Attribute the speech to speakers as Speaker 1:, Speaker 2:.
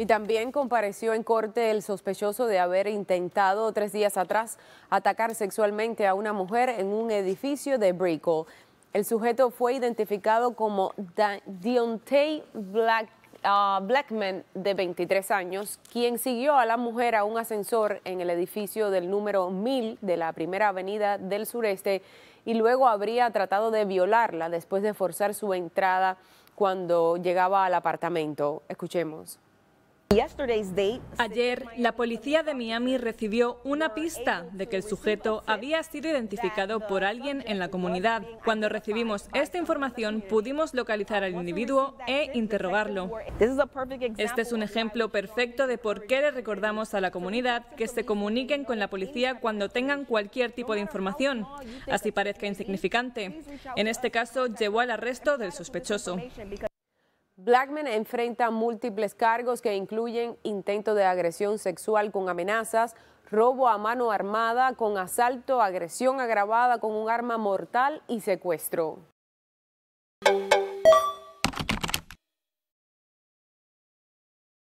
Speaker 1: Y también compareció en corte el sospechoso de haber intentado tres días atrás atacar sexualmente a una mujer en un edificio de Brico. El sujeto fue identificado como Deontay Black, ah, Blackman, de 23 años, quien siguió a la mujer a un ascensor en el edificio del número 1000 de la Primera Avenida del Sureste y luego habría tratado de violarla después de forzar su entrada cuando llegaba al apartamento. Escuchemos.
Speaker 2: Ayer, la policía de Miami recibió una pista de que el sujeto había sido identificado por alguien en la comunidad. Cuando recibimos esta información, pudimos localizar al individuo e interrogarlo. Este es un ejemplo perfecto de por qué le recordamos a la comunidad que se comuniquen con la policía cuando tengan cualquier tipo de información, así parezca insignificante. En este caso, llevó al arresto del sospechoso.
Speaker 1: Blackman enfrenta múltiples cargos que incluyen intento de agresión sexual con amenazas, robo a mano armada con asalto, agresión agravada con un arma mortal y secuestro.